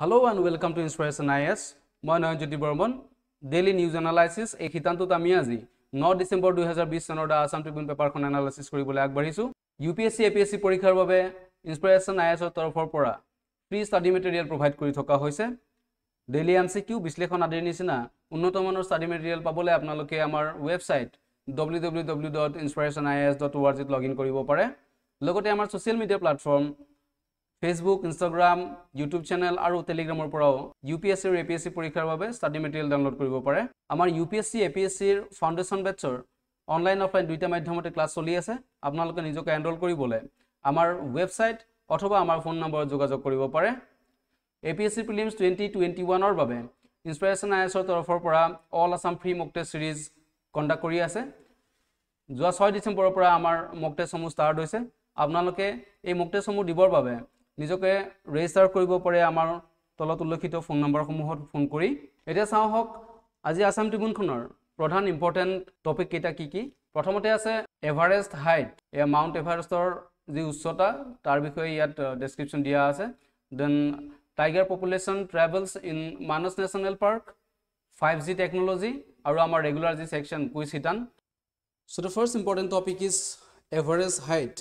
Hello' and welcome to Inspiration I A S Nayanjyoti Barman daily news analysis এই শিতানটোত আমি আজি ন ডিচেম্বৰ দুহেজাৰ বিছ চনৰ দ্বাৰা আছাম ট্ৰিবিউন পেপাৰখন এনালাইচিছ কৰিবলৈ আগবাঢ়িছোঁ U P S C A P S C পৰীক্ষাৰ বাবে ইনস্পিৰেশ্যন আই এছৰ তৰফৰ পৰা ফ্ৰী ষ্টাডি মেটেৰিয়েল প্ৰভাইড কৰি থকা হৈছে ডেইলি এম চি কিউ বিশ্লেষণ আদিৰ নিচিনা উন্নতমানৰ ষ্টাডি মেটেৰিয়েল পাবলৈ আপোনালোকে আমাৰ website W W W dot Inspiration I A S ৱাৰ্জিত লগ ইন কৰিব পাৰে লগতে আমাৰ social media platform Facebook Instagram YouTube channel আৰু টেলিগ্ৰামৰ পৰাও ইউ পি এছ চি আৰু এ পি এছ চি পৰীক্ষাৰ বাবে ষ্টাডি মেটেৰিয়েল ডাউনলোড কৰিব পাৰে আমাৰ U P S C A P S চিৰ ফাউণ্ডেশ্যন বেটছৰ অনলাইন অফলাইন দুইটা মাধ্যমতে ক্লাছ চলি আছে আপোনালোকে নিজকে এনৰোল কৰিবলৈ আমাৰ ৱেবছাইট অথবা আমাৰ ফোন নম্বৰত যোগাযোগ কৰিব পাৰে A P S C prelims twenty twenty ওৱানৰ বাবে ইনস্পিৰেশ্যন আই এছৰ তৰফৰ পৰা all Assam free mock test series conduct কৰি আছে যোৱা ছয় ডিচেম্বৰৰ পৰা আমাৰ মক টেষ্টসমূহ ষ্টাৰ্ট হৈছে আপোনালোকে এই মক টেষ্টসমূহ দিবৰ বাবে নিজকে ৰেজিষ্টাৰ কৰিব পাৰে আমাৰ তলত উল্লেখিত ফোন নম্বৰসমূহত ফোন কৰি এতিয়া চাওঁ হওক আজি আছাম ট্ৰিবুনখনেৰ প্ৰধান ইম্পৰ্টেণ্ট টপিক কেইটা কি কি প্ৰথমতে আছে এভাৰেষ্ট হাইট এয়া মাউণ্ট এভাৰেষ্টৰ যি উচ্চতা তাৰ বিষয়ে ইয়াত ডেছক্ৰিপশ্যন দিয়া আছে then tiger population travels in Manas national park five G technology আৰু আমাৰ ৰেগুলাৰ যি ছেকশ্যন কুইজ হিটান so the first important topic is Everest height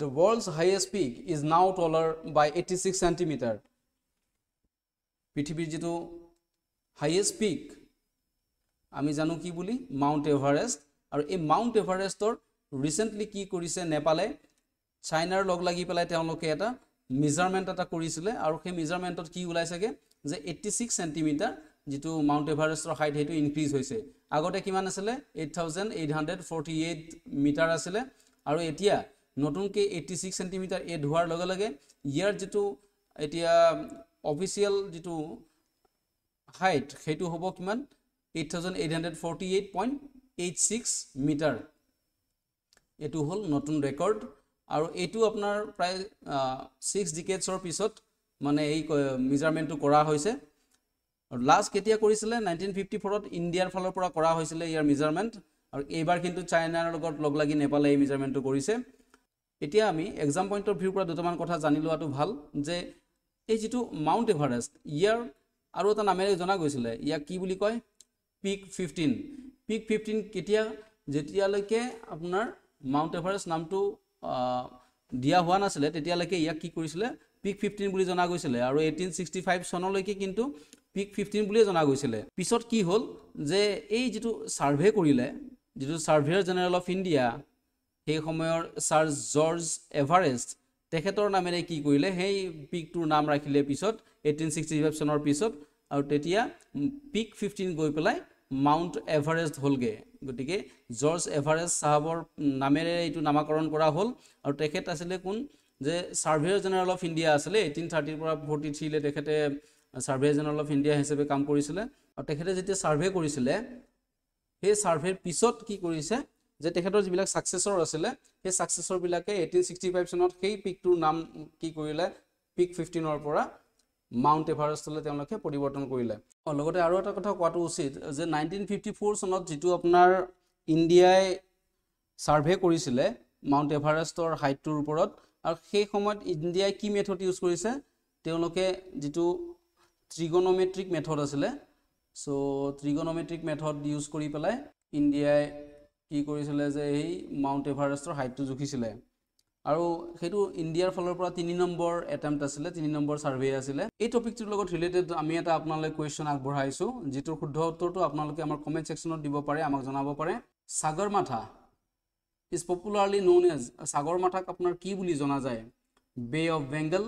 The world's highest peak is now taller by 86 centimeter. পৃথিবীর যেটো highest peak আমি জানো কি বলি Mount Everest আর এই Mount Everest তোর recently কি করিছে নেপালে চাইনার লগ লাগি পেলাই তেওঁ লোকে এটা মেজারমেন্ট এটা কৰিছিলে আৰু সেই মেজাৰমেন্টত কি ওলাইছেগে যে 86 সেন্টিমিটাৰ যেটো Mount Everestৰ হাইট হেতু ইনক্ৰিজ হৈছে আগতে কিমান আছিল 8848 মিটাৰ আছিল আৰু এতিয়া নতুনকে এইটি ছিক্স চেণ্টিমিটাৰ এড হোৱাৰ লগে লগে ইয়াৰ যিটো এতিয়া অফিচিয়েল যিটো হাইট সেইটো হ'ব কিমান eight thousand eight hundred forty eight point eight six metre এইটো হ'ল নতুন ৰেকৰ্ড আৰু এইটো আপোনাৰ প্ৰায় ছিক্স ডিকেটছৰ পিছত মানে এই মেজাৰমেণ্টটো কৰা হৈছে আৰু লাষ্ট কেতিয়া কৰিছিলে নাইনটিন ফিফটি ফ'ৰত ইণ্ডিয়াৰ ফালৰ পৰা কৰা হৈছিলে ইয়াৰ মেজাৰমেণ্ট আৰু এইবাৰ কিন্তু চাইনাৰ লগত লগ লাগি নেপালে এই মেজাৰমেণ্টটো কৰিছে এতিয়া আমি এক্সাম পইণ্টৰ ভিউৰ পৰা দুটামান কথা জানি লোৱাটো ভাল যে এই যিটো মাউণ্ট এভাৰেষ্ট ইয়াৰ আৰু এটা নামেৰে জনা গৈছিলে ইয়াক কি বুলি কয় পিক ফিফটিন পিক ফিফটিন কেতিয়া যেতিয়ালৈকে আপোনাৰ মাউণ্ট এভাৰেষ্ট নামটো দিয়া হোৱা নাছিলে তেতিয়ালৈকে ইয়াক কি কৰিছিলে পিক ফিফটিন বুলি জনা গৈছিলে আৰু এইটিন ছিক্সটি ফাইভ চনলৈকে কিন্তু পিক ফিফটিন বুলিয়ে জনা গৈছিলে পিছত কি হ'ল যে এই যিটো ছাৰ্ভে কৰিলে যিটো ছাৰ্ভেয়াৰ জেনেৰেল অফ ইণ্ডিয়া সেই সময়ৰ ছাৰ জৰ্জ এভাৰেষ্ট তেখেতৰ নামেৰে কি কৰিলে সেই পিকটোৰ নাম ৰাখিলে পিছত এইটিন ছিক্সটি ফাইভ চনৰ পিছত আৰু তেতিয়া পিক ফিফটিন গৈ পেলাই মাউণ্ট এভাৰেষ্ট হ'লগৈ গতিকে জৰ্জ এভাৰেষ্ট চাহাবৰ নামেৰে এইটো নামাকৰণ কৰা হ'ল আৰু তেখেত আছিলে কোন যে ছাৰ্ভেয়াৰ জেনেৰেল অফ ইণ্ডিয়া আছিলে এইটিন থাৰ্টিৰ পৰা ফৰ্টি থ্ৰীলৈ তেখেতে ছাৰ্ভেয়াৰ জেনেৰেল অফ ইণ্ডিয়া হিচাপে কাম কৰিছিলে আৰু তেখেতে যেতিয়া ছাৰ্ভে কৰিছিলে সেই ছাৰ্ভেৰ পিছত কি কৰিছে যে তেখেতৰ যিবিলাক ছাকচেছৰ আছিলে সেই ছাকচেছৰবিলাকে এইটিন ছিক্সটি ফাইভ চনত সেই পিকটোৰ নাম কি কৰিলে পিক ফিফটিনৰ পৰা মাউণ্ট এভাৰেষ্টলৈ তেওঁলোকে পৰিৱৰ্তন কৰিলে লগতে আৰু এটা কথা কোৱাটো উচিত যে নাইনটিন ফিফটি ফ'ৰ চনত যিটো আপোনাৰ ইণ্ডিয়াই ছাৰ্ভে কৰিছিলে মাউণ্ট এভাৰেষ্টৰ হাইটটোৰ ওপৰত আৰু সেই সময়ত ইণ্ডিয়াই কি মেথড ইউজ কৰিছে তেওঁলোকে যিটো ত্ৰিগনমেট্ৰিক মেথড আছিলে চ' ত্ৰিগনমেট্ৰিক মেথড ইউজ কৰি পেলাই ইণ্ডিয়াই কি কৰিছিলে যে এই মাউণ্ট এভাৰেষ্টৰ হাইটটো জুখিছিলে আৰু সেইটো ইণ্ডিয়াৰ ফালৰ পৰা তিনি নম্বৰ এটেম্প্ট আছিলে তিনি নম্বৰ ছাৰ্ভে আছিলে এই টপিকটোৰ লগত ৰিলেটেড আমি এটা আপোনালৈ কুৱেশ্যন আগবঢ়াইছোঁ যিটোৰ শুদ্ধ উত্তৰটো আপোনালোকে আমাৰ কমেণ্ট ছেকশ্যনত দিব পাৰে আমাক জনাব পাৰে Sagarmatha is popularly known as ছাগৰ মাথাক আপোনাৰ কি বুলি জনা যায় Bay of Bengal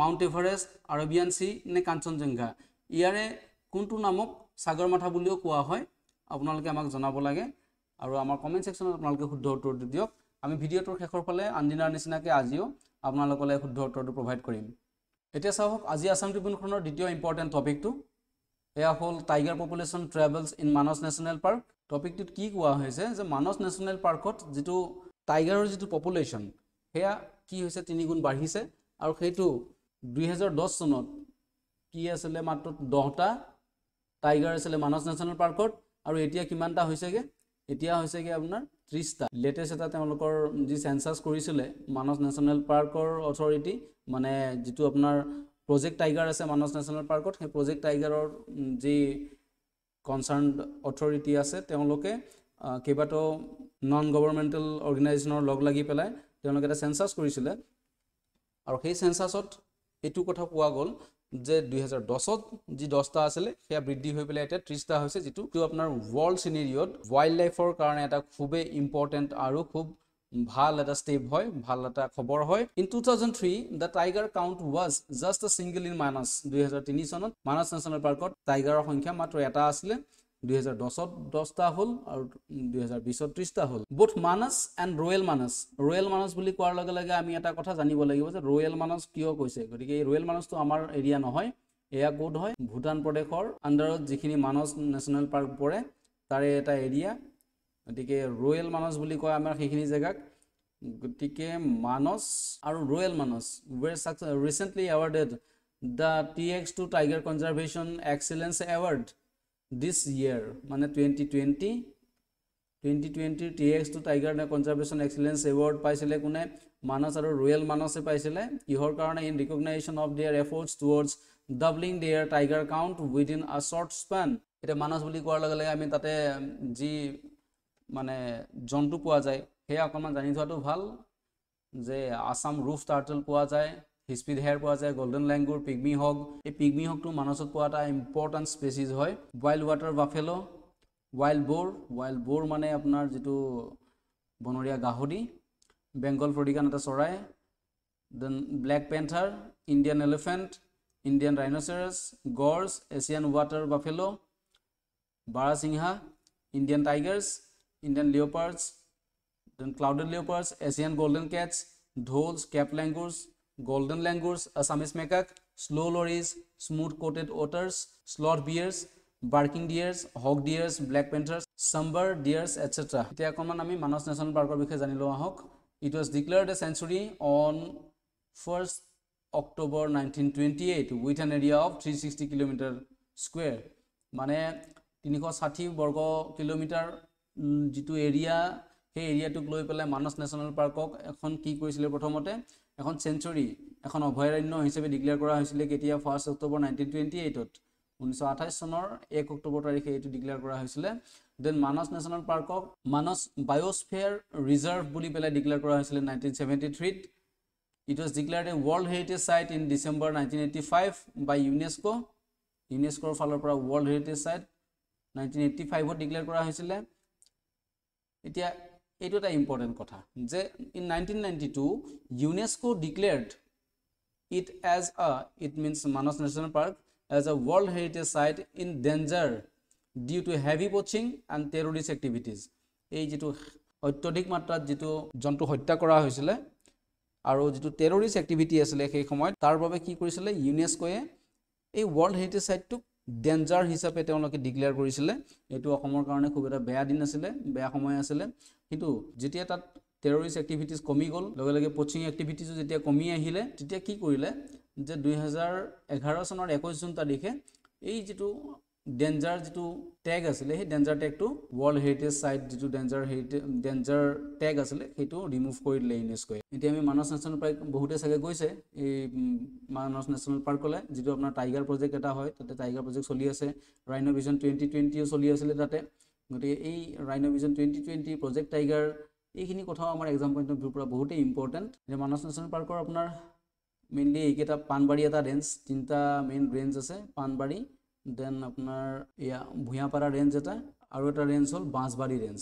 Mount Everest Arabian Sea নে কাঞ্চনজংঘা ইয়াৰে কোনটো নামক ছাগৰ মাথা বুলিও কোৱা হয় আপোনালোকে আমাক জনাব লাগে আৰু আমাৰ কমেণ্ট ছেকশ্যনত আপোনালোকে শুদ্ধ উত্তৰটো দিয়ক আমি ভিডিঅ'টোৰ শেষৰ ফালে আনদিনাৰ নিচিনাকৈ আজিও আপোনালোকলৈ শুদ্ধ উত্তৰটো প্ৰভাইড কৰিম এতিয়া চাওক আজি আছাম ট্ৰিবিউনখনৰ দ্বিতীয় ইম্পৰ্টেণ্ট টপিকটো এয়া হ'ল tiger population travels in Manas national park টপিকটোত কি কোৱা হৈছে যে মানস নেশ্যনেল পাৰ্কত যিটো টাইগাৰৰ যিটো পপুলেশ্যন সেয়া কি হৈছে তিনিগুণ বাঢ়িছে আৰু সেইটো দুহেজাৰ দহ চনত কি আছিলে মাত্ৰ দহটা টাইগাৰ আছিলে মানস নেশ্যনেল পাৰ্কত আৰু এতিয়া কিমানটা হৈছেগৈ এতিয়া হৈছেগৈ আপোনাৰ ত্ৰিছটা লেটেষ্ট এটা তেওঁলোকৰ যি চেঞ্চাছ কৰিছিলে মানস নেশ্যনেল পাৰ্কৰ অথৰিটি মানে যিটো আপোনাৰ প্ৰজেক্ট টাইগাৰ আছে মানস নেশ্যনেল পাৰ্কত সেই প্ৰজেক্ট টাইগাৰৰ যি কনচাৰ্ণ অথৰিটি আছে তেওঁলোকে কেইবাটাও নন গভৰ্ণমেণ্টেল অৰ্গেনাইজেশ্যনৰ লগ লাগি পেলাই তেওঁলোকে এটা চেঞ্চাছ কৰিছিলে আৰু সেই চেঞ্চাছত এইটো কথা কোৱা গ'ল যে দুহেজাৰ দহত যি দহটা আছিলে সেয়া বৃদ্ধি হৈ পেলাই এতিয়া ত্ৰিছটা হৈছে যিটো আপোনাৰ ৱৰ্ল্ড চিনেৰিঅ'ত ৱাইল্ড লাইফৰ কাৰণে এটা খুবেই ইম্পৰ্টেণ্ট আৰু খুব ভাল এটা ষ্টেপ হয় ভাল এটা খবৰ হয় in two thousand three the tiger count was just a single in Manas দুহেজাৰ তিনি চনত মানাছ নেশ্যনেল পাৰ্কত টাইগাৰৰ সংখ্যা মাত্ৰ এটা আছিলে দুহেজাৰ দহত দহটা হ'ল আৰু দুহেজাৰ বিছত ত্ৰিছটা হ'ল both Manas and Royal Manas Royal Manas বুলি কোৱাৰ লগে লগে আমি এটা কথা জানিব লাগিব যে ৰয়েল মানাছ কিয় কৈছে গতিকে এই ৰয়েল মানাছটো আমাৰ এৰিয়া নহয় এয়া ক'ত হয় ভূটান প্ৰদেশৰ আণ্ডাৰত যিখিনি মানছ নেশ্যনেল পাৰ্ক পৰে তাৰে এটা এৰিয়া গতিকে ৰয়েল মানছ বুলি কয় আমাৰ সেইখিনি জেগাক গতিকে মানছ আৰু Royal Manas were recently awarded the T X two tiger conservation excellence award this year মানে টুৱেণ্টি টুৱেণ্টি টুৱেণ্টি টুৱেণ্টিৰ টি এক্সটো টাইগাৰ কনজাৰ্ভেশ্যন এক্সিলেঞ্চ এৱাৰ্ড পাইছিলে কোনে মানস আৰু ৰয়েল মানসে পাইছিলে কিহৰ কাৰণে in recognition of their efforts towards doubling their tiger count within a short span এতিয়া মানস বুলি কোৱাৰ লগে লগে আমি তাতে যি মানে জন্তু পোৱা যায় সেয়া অকণমান জানি থোৱাটো ভাল যে আছাম ৰুফ টাৰ্টল পোৱা যায় স্পিড হেয়াৰ পোৱা যায় গল্ডেন লেংগুৰ পিগমি হক এই পিগমি হকটো মানচত পোৱা এটা ইম্পৰ্টেণ্ট স্পেচিজ হয় wild water buffalo' wild boar wild boar মানে আপোনাৰ যিটো বনৰীয়া গাহৰি বেংগল ফ্ৰডিকান এটা চৰাই then black panther Indian elephant Indian rhinoceros gaurs Asian water buffalo' barasingha Indian tigers Indian leopards then clouded leopards Asian golden cats dholes capped langurs golden langurs Assamese macaque slow' loris smooth coated otters sloth bears barking deers hog deers black panthers sambar deers etcetera এতিয়া অকণমান আমি মানস national পাৰ্কৰ বিষয়ে জানি লওঁ আহক it was declared a sanctuary on first October nineteen twenty eight with an area of three sixty kilometre square মানে তিনিশ ষাঠি বৰ্গ কিলোমিটাৰ যিটো এৰিয়া সেই এৰিয়াটোক লৈ পেলাই মানস নেশ্যনেল পাৰ্কক এখন কি কৰিছিলে প্ৰথমতে এখন চেঞ্চুৰী এখন অভয়াৰণ্য হিচাপে ডিক্লেয়াৰ কৰা হৈছিলে কেতিয়া ফাৰ্ষ্ট অক্টোবৰ নাইনটিন টুৱেণ্টি এইটত ঊনৈছশ চনৰ এক অক্টোবৰ তাৰিখে এইটো ডিক্লেয়াৰ কৰা হৈছিলে then Manas national park Manas biosphere reserve বুলি পেলাই ডিক্লেয়াৰ কৰা হৈছিলে নাইনটিন চেভেণ্টি থ্ৰীত it was declared a world heritage site in December nineteen eighty five by UNESCO' ইউনেস্ক'ৰ ফালৰ পৰা world heritage site nineteen eighty ফাইভত ডিক্লেয়াৰ কৰা হৈছিলে এতিয়া এইটো এটা ইম্পৰ্টেণ্ট কথা যে in nineteen ninety two UNESCO declared it as a it means Manas national park as a world heritage site in danger due to heavy poaching and terrorist activities এই যিটো অত্যধিক মাত্ৰাত যিটো জন্তু হত্যা কৰা হৈছিলে আৰু যিটো টেৰৰিষ্ট এক্টিভিটি আছিলে সেই সময়ত তাৰ বাবে কি কৰিছিলে ইউনেস্কোৱে এই ৱৰ্ল্ড হেৰিটেজ চাইটটোক ডেঞ্জাৰ হিচাপে তেওঁলোকে ডিক্লেয়াৰ কৰিছিলে এইটো অসমৰ কাৰণে খুব এটা বেয়া দিন আছিলে বেয়া সময় আছিলে কিন্তু যেতিয়া তাত টেৰৰিষ্ট এক্টিভিটিজ কমি গ'ল লগে লগে পচিং এক্টিভিটিজো যেতিয়া কমি আহিলে তেতিয়া কি কৰিলে যে দুহেজাৰ এঘাৰ চনৰ একৈছ জুন তাৰিখে এই যিটো ডেঞ্জাৰ যিটো টেগ আছিলে সেই ডেঞ্জাৰ টেগটো ৱৰ্ল্ড হেৰিটেজ চাইট যিটো ডেঞ্জাৰ হেৰিটেজ ডেঞ্জাৰ টেগ আছিলে সেইটো ৰিমুভ কৰি দিলে ইউনেস্কোৱে এতিয়া আমি মানস নেশ্যনেল পাৰ্ক বহুতে চাগে গৈছে এই মানস নেশ্যনেল পাৰ্কলৈ যিটো আপোনাৰ টাইগাৰ প্ৰজেক্ট এটা হয় তাতে টাইগাৰ প্ৰজেক্ট চলি আছে ৰাইন' ভিজন টুৱেণ্টি টুৱেণ্টিও চলি আছিলে তাতে গতিকে এই rhino' vision twenty twenty project tiger এইখিনি কথাও আমাৰ এক্সাম পইণ্ট অফ ভিউৰ পৰা বহুতেই ইম্পৰ্টেণ্ট যে মানস নেশ্যনেল পাৰ্কৰ আপোনাৰ মেইনলি এইকেইটা পাণবাৰী এটা ৰেঞ্জ তিনিটা মেইন ৰেঞ্জ আছে পাণবাৰী দেন আপোনাৰ এয়া ভূঞাপাৰা ৰেঞ্জ এটা আৰু এটা ৰেঞ্জ হ'ল বাঁহবাৰী ৰেঞ্জ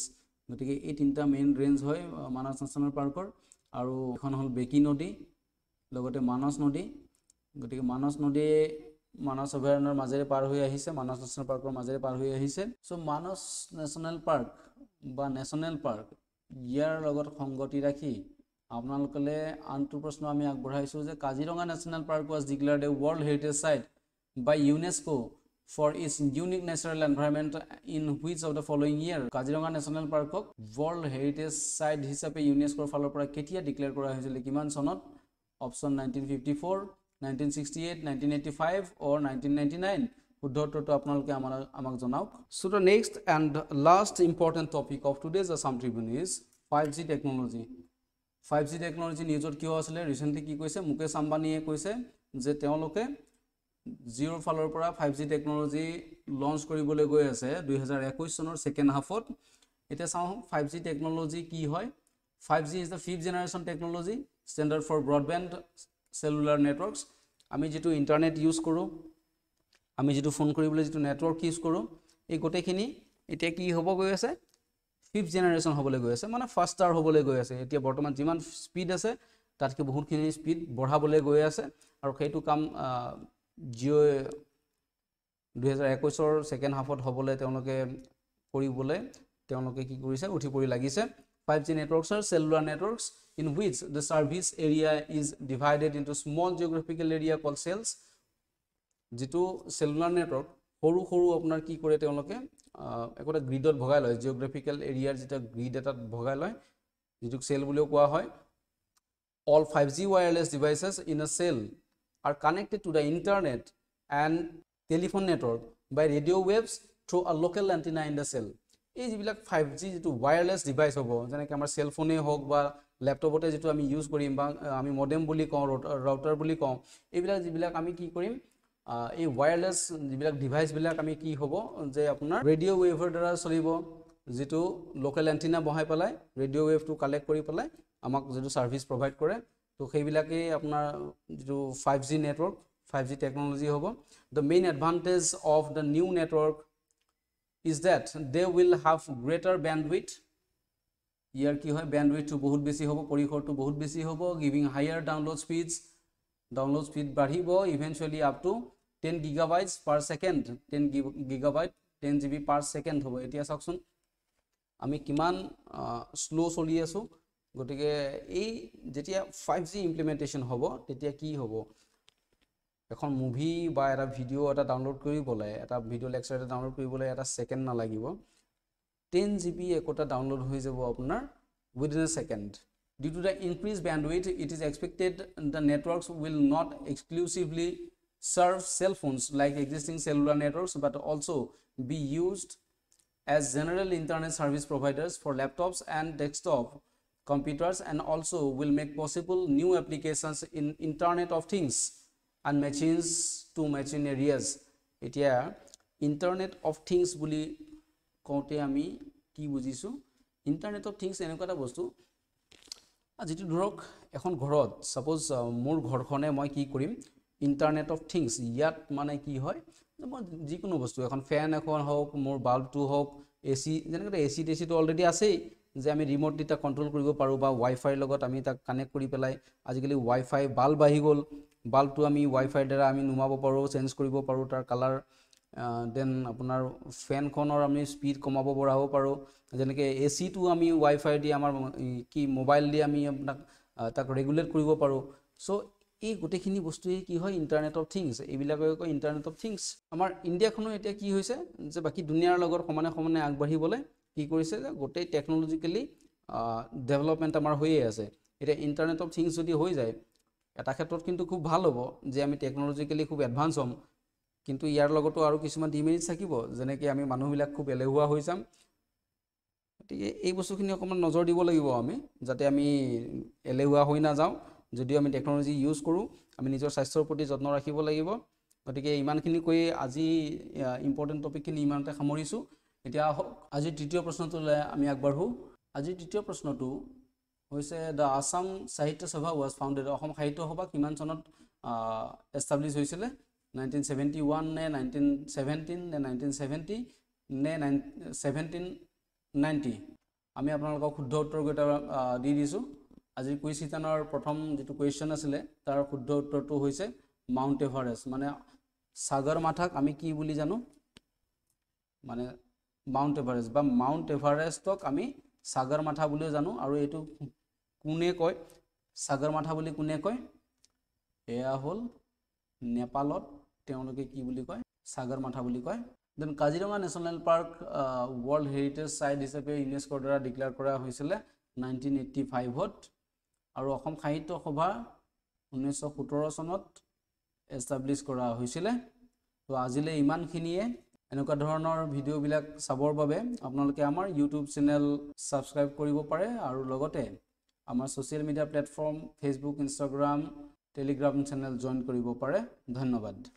গতিকে এই তিনিটা মেইন ৰেঞ্জ হয় মানাহ নেশ্যনেল পাৰ্কৰ আৰু এখন হ'ল বেকী নদী লগতে মানস নদী গতিকে মানস নদী মানস অভয়াৰণ্যৰ মাজেৰে পাৰ হৈ আহিছে মানস নেশ্যনেল পাৰ্কৰ মাজেৰে পাৰ হৈ আহিছে চ' মানস নেশ্যনেল পাৰ্ক বা নেশ্যনেল পাৰ্ক ইয়াৰ লগত সংগতি ৰাখি আপোনালোকলৈ আনটো প্ৰশ্ন আমি আগবঢ়াইছোঁ যে Kaziranga national park was declare a world heritage site by UNESCO' for its unique natural environment in which of the following year kaziranga national park world heritage site hisape unesco falor pora ketia declare kora hoisele kiman sonot option 1954 1968 1985 or 1999 শুদ্ধ উত্তৰটো আপোনালোকে আমাৰ আমাক জনাওক so' the next and last important topic of today's Assam Tribune is five G technology five G technology নিউজত কিয় আছিলে recently কি কৈছে মুকেশ আম্বানীয়ে কৈছে যে তেওঁলোকে জিঅ'ৰ ফালৰ পৰা ফাইভ জি টেকন'লজি লঞ্চ কৰিবলৈ গৈ আছে দুহেজাৰ একৈছ চনৰ ছেকেণ্ড হাফত এতিয়া চাওঁ ফাইভ জি টেকন'লজি কি হয় five G is the fifth generation technology standard for broadband cellular networks আমি যিটো ইণ্টাৰনেট ইউজ কৰোঁ আমি যিটো ফোন কৰিবলৈ যিটো নেটৱৰ্ক ইউজ কৰোঁ এই গোটেইখিনি এতিয়া কি হ'ব গৈ আছে ফিফ্থ জেনেৰেশ্যন হ'বলৈ গৈ আছে মানে ফাষ্টাৰ হ'বলৈ গৈ আছে এতিয়া বৰ্তমান যিমান স্পীড আছে তাতকৈ বহুতখিনি স্পীড বঢ়াবলৈ গৈ আছে আৰু সেইটো কাম জিঅ' দুহেজাৰ একৈছৰ ছেকেণ্ড হাফত হ'বলৈ তেওঁলোকে কৰিবলৈ তেওঁলোকে কি কৰিছে উঠি পৰি লাগিছে ফাইভ জি নেটৱৰ্কছ আৰু cellular networks in which the service area is divided into small geographical area call cells যিটো চেলুলাৰ নেটৱৰ্ক সৰু সৰু আপোনাৰ কি কৰে তেওঁলোকে একোটা গ্ৰীডত ভগাই লয় জিঅ'গ্ৰাফিকেল এৰিয়াৰ যেতিয়া গ্ৰীড এটাত ভগাই লয় যিটোক চেল বুলিও কোৱা হয় all five G wireless devices in a cell are connected to the internet and telephone network by radio waves through a local antenna in the cell. এই যিবিলাক ফাইভ জি যিটো ৱায়াৰলেছ ডিভাইচ হ'ব যেনেকৈ আমাৰ চেলফোনেই হওক বা লেপটপতে যিটো আমি ইউজ কৰিম বা আমি মডেম বুলি কওঁ ৰাউটাৰ বুলি কওঁ এইবিলাক যিবিলাক আমি কি কৰিম এই ৱায়াৰলেছ যিবিলাক ডিভাইচবিলাক আমি কি হ'ব যে আপোনাৰ ৰেডিঅ' ৱেভৰ দ্বাৰা চলিব যিটো লোকেল এণ্টিনা বহাই পেলাই ৰেডিঅ' ৱেভটো কালেক্ট কৰি পেলাই আমাক যিটো ছাৰ্ভিচ প্ৰভাইড কৰে তো সেইবিলাকেই আপোনাৰ যিটো five G network five G technology হ'ব the main advantage of the new network is that they will have greater bandwidth ইয়াৰ কি হয় বেণ্ড উইথটো বহুত বেছি হ'ব পৰিসৰটো বহুত বেছি হ'ব giving higher download speeds download speed বাঢ়িব eventually up to ten giga gigabytes per second ten giga gigabyte ten G B per second হ'ব এতিয়া চাওকচোন আমি কিমান শ্ল' চলি আছোঁ গতিকে এই যেতিয়া ফাইভ জি ইমপ্লিমেণ্টেশ্যন হ'ব তেতিয়া কি হ'ব এখন মুভি বা এটা ভিডিঅ' এটা ডাউনলোড কৰিবলৈ এটা ভিডিঅ' লেকচাৰ এটা ডাউনলোড কৰিবলৈ এটা ছেকেণ্ড নালাগিব টেন জি বি একোটা ডাউনলোড হৈ যাব আপোনাৰ within a second due to the increase with it is expected the networks will not exclusively serve cell phones like existing cellular networks but also' be used as general internet service providers for laptops and desktop computers and also will make possible new applications in internet of things and machines to machine areas etia internet of things buli kote ami ki bujisu internet of things enekata bostu jitu dhorok ekhon ghorot suppose mur ghor khone moi ki korim internet of things yat mane ki hoy jikono bostu ekhon fan ekhon hok mur bulb tu hok ac jenekata ac dc tu already ase যে আমি remote এটা control কৰিব পাৰোঁ বা ৱাইফাইৰ লগত আমি তাক connect কৰি পেলাই আজিকালি ৱাইফাই বাল্ব আহি গ'ল বাল্বটো আমি ৱাইফাইৰ দ্বাৰা আমি নুমাব পাৰোঁ চেঞ্জ কৰিব পাৰোঁ তাৰ কালাৰ দেন আপোনাৰ ফেনখনৰ আমি স্পীড কমাব পৰা হ'ব পাৰোঁ যেনেকৈ এ চিটো আমি ৱাইফাই দি আমাৰ কি মোবাইল দি আমি আপোনাক তাক ৰেগুলেট কৰিব পাৰোঁ চ' এই গোটেইখিনি বস্তুৱেই কি হয় ইণ্টাৰনেট অফ থিংছ এইবিলাকে কয় ইণ্টাৰনেট অফ থিংছ আমাৰ ইণ্ডিয়াখনো এতিয়া কি হৈছে যে বাকী দুনিয়াৰ লগত সমানে সমানে আগবাঢ়িবলৈ কি কৰিছে যে গোটেই টেকন'লজিকেলি ডেভেলপমেণ্ট আমাৰ হৈয়ে আছে এতিয়া ইণ্টাৰনেট অফ থিংছ যদি হৈ যায় এটা ক্ষেত্ৰত কিন্তু খুব ভাল হ'ব যে আমি টেকন'লজিকেলি খুব এডভান্স হ'ম কিন্তু ইয়াৰ লগতো আৰু কিছুমান ডিমেৰিটছ থাকিব যেনেকৈ আমি মানুহবিলাক খুব এলেহুৱা হৈ যাম গতিকে এই বস্তুখিনি অকণমান নজৰ দিব লাগিব আমি যাতে আমি এলেহুৱা হৈ নাযাওঁ যদিও আমি টেকন'লজি ইউজ কৰোঁ আমি নিজৰ স্বাস্থ্যৰ প্ৰতি যত্ন ৰাখিব লাগিব গতিকে ইমানখিনি কৈয়ে আজি ইম্পৰ্টেণ্ট টপিকখিনি ইমানতে সামৰিছোঁ এতিয়া আজি তৃতীয় প্ৰশ্নটোলৈ আমি আগবাঢ়োঁ আজি তৃতীয় প্ৰশ্নটো হৈছে দ্য আছাম সাহিত্য সভা ৱাজ ফাউণ্ডেড অসম সাহিত্য সভা কিমান চনত এষ্টাব্লিছ হৈছিলে নাইনটিন চেভেণ্টি ওৱান নে নাইনটিন চেভেণ্টিন নে নাইনটিন চেভেণ্টি নে নাইন ছেভেণ্টিন নাইণ্টি আমি আপোনালোকক শুদ্ধ উত্তৰকেইটা দি দিছোঁ আজি কুইজ শিতানৰ প্ৰথম যিটো কুৱেশ্যন আছিলে তাৰ শুদ্ধ উত্তৰটো হৈছে মাউণ্ট এভাৰেষ্ট মানে ছাগৰ মাথাক আমি কি বুলি জানো মানে মাউণ্ট এভাৰেষ্ট বা মাউণ্ট এভাৰেষ্টক আমি ছাগৰ মাথা বুলিও জানো আৰু এইটো কোনে কয় ছাগৰ মাথা বুলি কোনে কয় এয়া হ'ল নেপালত তেওঁলোকে কি বুলি কয় ছাগৰ মাথা বুলি কয় then Kaziranga national park world heritage site হিচাপে ইউনেস্কৰ দ্বাৰা ডিক্লেয়াৰ কৰা হৈছিলে নাইনটিন এইটটি ফাইভত আৰু অসম সাহিত্য সভা ঊনৈছশ সোতৰ চনত এষ্টাব্লিছ কৰা হৈছিলে তো আজিলৈ ইমানখিনিয়ে এনেকুৱা ধৰণৰ ভিডিঅ'বিলাক চাবৰ বাবে আপোনালোকে আমাৰ ইউটিউব চেনেল ছাবস্ক্ৰাইব কৰিব পাৰে আৰু লগতে আমাৰ social media platform Facebook Instagram Telegram channel join কৰিব পাৰে ধন্যবাদ